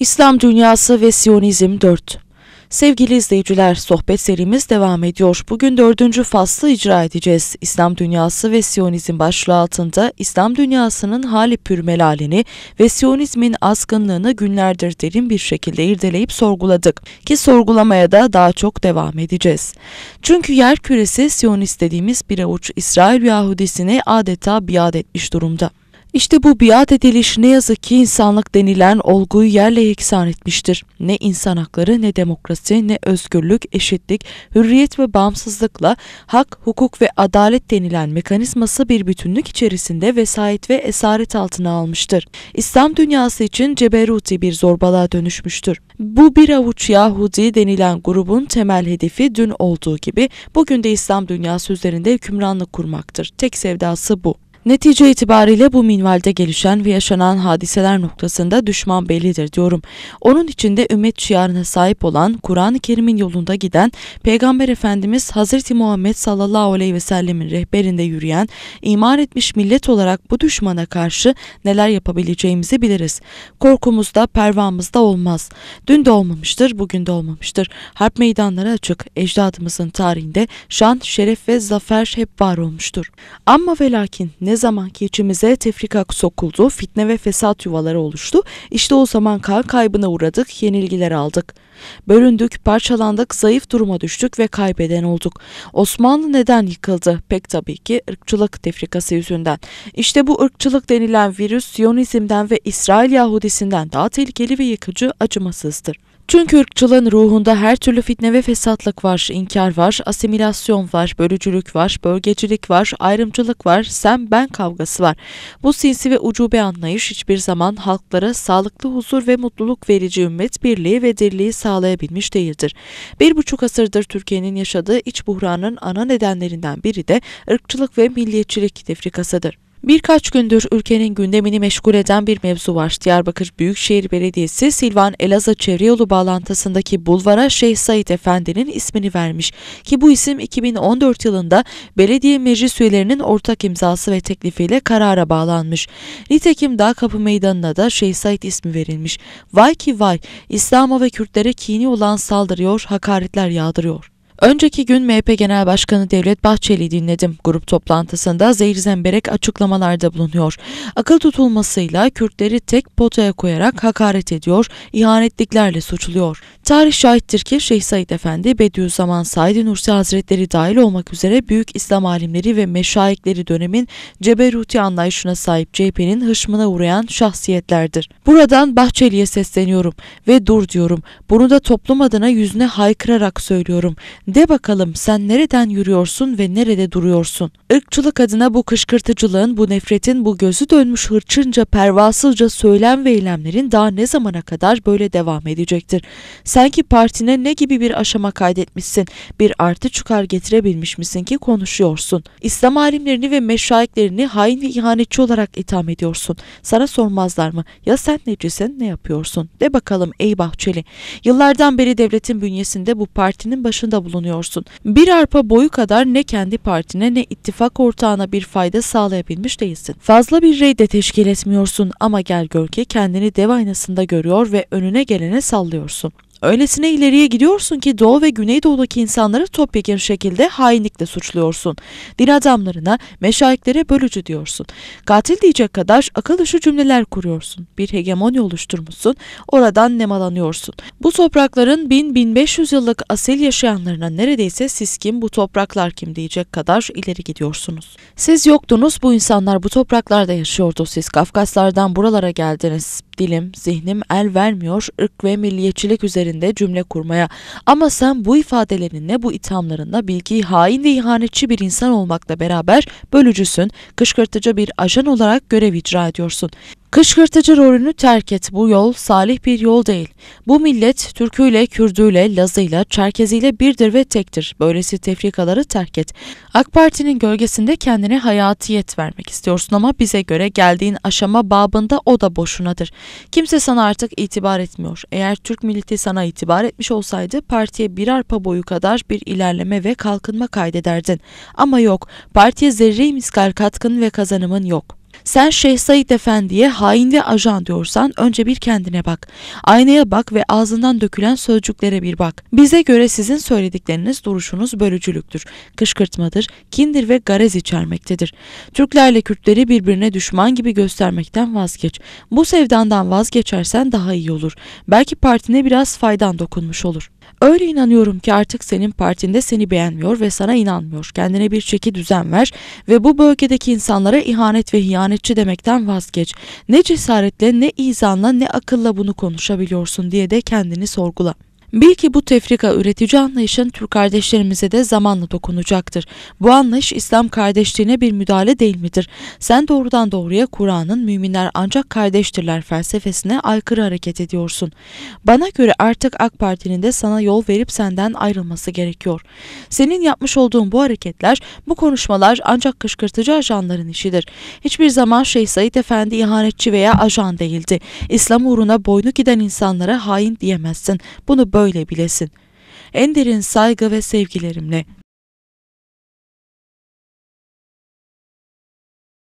İslam Dünyası ve Siyonizm 4 Sevgili izleyiciler, sohbet serimiz devam ediyor. Bugün dördüncü faslı icra edeceğiz. İslam dünyası ve Siyonizm başlığı altında İslam dünyasının hali pürmelalini ve Siyonizmin azgınlığını günlerdir derin bir şekilde irdeleyip sorguladık. Ki sorgulamaya da daha çok devam edeceğiz. Çünkü yer küresi Siyonist dediğimiz bir avuç İsrail Yahudisini adeta biat etmiş durumda. İşte bu biat ediliş ne yazık ki insanlık denilen olguyu yerle yeksan etmiştir. Ne insan hakları ne demokrasi ne özgürlük, eşitlik, hürriyet ve bağımsızlıkla hak, hukuk ve adalet denilen mekanizması bir bütünlük içerisinde vesayet ve esaret altına almıştır. İslam dünyası için ceberuti bir zorbalığa dönüşmüştür. Bu bir avuç Yahudi denilen grubun temel hedefi dün olduğu gibi bugün de İslam dünyası üzerinde hükümranlık kurmaktır. Tek sevdası bu. Netice itibariyle bu minvalde gelişen ve yaşanan hadiseler noktasında düşman bellidir diyorum. Onun içinde ümmet şiarına sahip olan, Kur'an-ı Kerim'in yolunda giden, Peygamber Efendimiz Hazreti Muhammed sallallahu aleyhi ve sellemin rehberinde yürüyen, imar etmiş millet olarak bu düşmana karşı neler yapabileceğimizi biliriz. Korkumuz da pervamız da olmaz. Dün de olmamıştır, bugün de olmamıştır. Harp meydanları açık, ecdadımızın tarihinde şan, şeref ve zafer hep var olmuştur. Ama ve lakin ne ne zamanki içimize tefrika sokuldu, fitne ve fesat yuvaları oluştu, işte o zaman kan kaybına uğradık, yenilgiler aldık. Bölündük, parçalandık, zayıf duruma düştük ve kaybeden olduk. Osmanlı neden yıkıldı? Pek tabii ki ırkçılık tefrikası yüzünden. İşte bu ırkçılık denilen virüs Siyonizmden ve İsrail Yahudisinden daha tehlikeli ve yıkıcı acımasızdır. Çünkü ırkçılığın ruhunda her türlü fitne ve fesatlık var, inkar var, asimilasyon var, bölücülük var, bölgecilik var, ayrımcılık var, sen ben kavgası var. Bu sinsi ve ucube anlayış hiçbir zaman halklara sağlıklı huzur ve mutluluk verici ümmet birliği ve dirliği sağlayabilmiş değildir. Bir buçuk asırdır Türkiye'nin yaşadığı iç buhranın ana nedenlerinden biri de ırkçılık ve milliyetçilik tefrikasıdır. Birkaç gündür ülkenin gündemini meşgul eden bir mevzu var. Diyarbakır Büyükşehir Belediyesi Silvan Elazığ Çevre Yolu bağlantısındaki bulvara Şeyh Said Efendi'nin ismini vermiş ki bu isim 2014 yılında belediye meclis üyelerinin ortak imzası ve teklifiyle karara bağlanmış. Nitekim Dağ Kapı Meydanı'na da Şeyh Said ismi verilmiş. Vay ki vay İslam'a ve Kürtlere kini olan saldırıyor, hakaretler yağdırıyor. Önceki gün MHP Genel Başkanı Devlet Bahçeli'yi dinledim. Grup toplantısında zehir zemberek açıklamalarda bulunuyor. Akıl tutulmasıyla Kürtleri tek potaya koyarak hakaret ediyor, ihanetliklerle suçluyor. Tarih şahittir ki Şeyh Said Efendi, Bediüzzaman Said Nursi Hazretleri dahil olmak üzere büyük İslam alimleri ve meşayikleri dönemin ceberuti anlayışına sahip CHP'nin hışmına uğrayan şahsiyetlerdir. Buradan Bahçeli'ye sesleniyorum ve dur diyorum. Bunu da toplum adına yüzüne haykırarak söylüyorum. De bakalım sen nereden yürüyorsun ve nerede duruyorsun? Irkçılık adına bu kışkırtıcılığın, bu nefretin, bu gözü dönmüş hırçınca, pervasızca söylem ve eylemlerin daha ne zamana kadar böyle devam edecektir? Sen ki partine ne gibi bir aşama kaydetmişsin, bir artı çıkar getirebilmiş misin ki konuşuyorsun? İslam alimlerini ve meşayiklerini hain ve ihanetçi olarak itham ediyorsun. Sana sormazlar mı? Ya sen necisin, ne yapıyorsun? De bakalım ey Bahçeli. Yıllardan beri devletin bünyesinde bu partinin başında bulun bulunuyorsun. Bir arpa boyu kadar ne kendi partine ne ittifak ortağına bir fayda sağlayabilmiş değilsin. Fazla bir rey de teşkil etmiyorsun ama gel gör ki kendini dev aynasında görüyor ve önüne gelene sallıyorsun. Öylesine ileriye gidiyorsun ki Doğu ve Güneydoğu'daki insanları topyekun şekilde hainlikle suçluyorsun. Din adamlarına, meşayiklere bölücü diyorsun. Katil diyecek kadar akıl dışı cümleler kuruyorsun. Bir hegemoni oluşturmuşsun, oradan nemalanıyorsun. Bu toprakların 1000-1500 yıllık asil yaşayanlarına neredeyse siz kim, bu topraklar kim diyecek kadar ileri gidiyorsunuz. Siz yoktunuz, bu insanlar bu topraklarda yaşıyordu. Siz Kafkaslardan buralara geldiniz. Dilim, zihnim el vermiyor, ırk ve milliyetçilik üzerine üzerinde cümle kurmaya ama sen bu ifadelerinle bu ithamlarınla bilgiyi hain ve ihanetçi bir insan olmakla beraber bölücüsün, kışkırtıcı bir ajan olarak görev icra ediyorsun. Kışkırtıcı rolünü terk et. Bu yol salih bir yol değil. Bu millet Türküyle, Kürdüyle, Lazıyla, Çerkeziyle birdir ve tektir. Böylesi tefrikaları terk et. AK Parti'nin gölgesinde kendine hayatiyet vermek istiyorsun ama bize göre geldiğin aşama babında o da boşunadır. Kimse sana artık itibar etmiyor. Eğer Türk milleti sana itibar etmiş olsaydı partiye bir arpa boyu kadar bir ilerleme ve kalkınma kaydederdin. Ama yok. Partiye zerre miskal katkın ve kazanımın yok. Sen Şeyh Said Efendi'ye hain ve ajan diyorsan önce bir kendine bak. Aynaya bak ve ağzından dökülen sözcüklere bir bak. Bize göre sizin söyledikleriniz, duruşunuz bölücülüktür, kışkırtmadır, kindir ve garez içermektedir. Türklerle Kürtleri birbirine düşman gibi göstermekten vazgeç. Bu sevdandan vazgeçersen daha iyi olur. Belki partine biraz faydan dokunmuş olur. Öyle inanıyorum ki artık senin partinde seni beğenmiyor ve sana inanmıyor. Kendine bir çeki düzen ver ve bu bölgedeki insanlara ihanet ve hiyanetçi demekten vazgeç. Ne cesaretle, ne izanla, ne akılla bunu konuşabiliyorsun diye de kendini sorgula. Bil ki bu tefrika üretici anlayışın Türk kardeşlerimize de zamanla dokunacaktır. Bu anlayış İslam kardeşliğine bir müdahale değil midir? Sen doğrudan doğruya Kur'an'ın müminler ancak kardeştirler felsefesine aykırı hareket ediyorsun. Bana göre artık AK Parti'nin de sana yol verip senden ayrılması gerekiyor. Senin yapmış olduğun bu hareketler, bu konuşmalar ancak kışkırtıcı ajanların işidir. Hiçbir zaman Şeyh Said Efendi ihanetçi veya ajan değildi. İslam uğruna boynu giden insanlara hain diyemezsin. Bunu böyle böyle bilesin. En derin saygı ve sevgilerimle